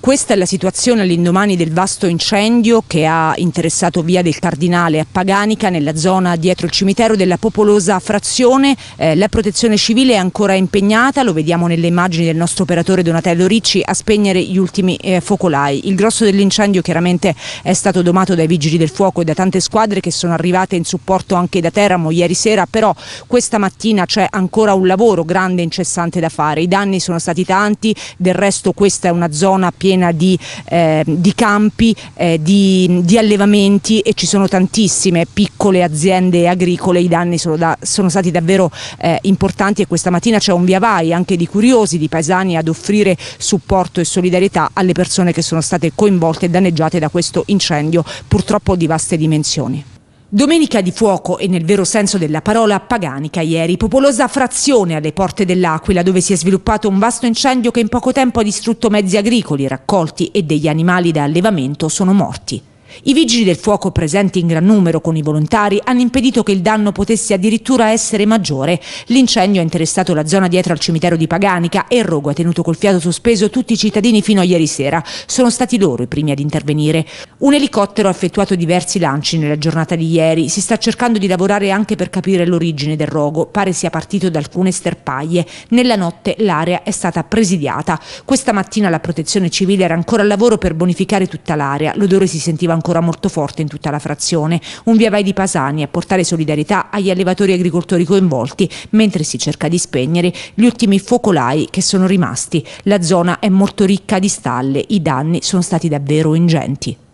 Questa è la situazione all'indomani del vasto incendio che ha interessato via del Cardinale a Paganica nella zona dietro il cimitero della popolosa frazione. Eh, la protezione civile è ancora impegnata, lo vediamo nelle immagini del nostro operatore Donatello Ricci, a spegnere gli ultimi eh, focolai. Il grosso dell'incendio chiaramente è stato domato dai vigili del fuoco e da tante squadre che sono arrivate in supporto anche da Teramo ieri sera, però questa mattina c'è ancora un lavoro grande e incessante da fare. I danni sono stati tanti, del resto questa è una zona piena piena di, eh, di campi, eh, di, di, allevamenti e ci sono tantissime piccole aziende agricole, i danni sono, da, sono stati davvero eh, importanti e questa mattina c'è un via vai anche di curiosi, di paesani ad offrire supporto e solidarietà alle persone che sono state coinvolte e danneggiate da questo incendio purtroppo di vaste dimensioni. Domenica di fuoco e nel vero senso della parola paganica ieri, popolosa frazione alle porte dell'Aquila dove si è sviluppato un vasto incendio che in poco tempo ha distrutto mezzi agricoli raccolti e degli animali da allevamento sono morti. I vigili del fuoco presenti in gran numero con i volontari hanno impedito che il danno potesse addirittura essere maggiore. L'incendio ha interessato la zona dietro al cimitero di Paganica e il rogo ha tenuto col fiato sospeso tutti i cittadini fino a ieri sera. Sono stati loro i primi ad intervenire. Un elicottero ha effettuato diversi lanci nella giornata di ieri. Si sta cercando di lavorare anche per capire l'origine del rogo. Pare sia partito da alcune sterpaglie. Nella notte l'area è stata presidiata. Questa mattina la protezione civile era ancora al lavoro per bonificare tutta l'area. L'odore si sentiva ancora molto forte in tutta la frazione. Un via vai di Pasani a portare solidarietà agli allevatori e agricoltori coinvolti, mentre si cerca di spegnere gli ultimi focolai che sono rimasti. La zona è molto ricca di stalle, i danni sono stati davvero ingenti.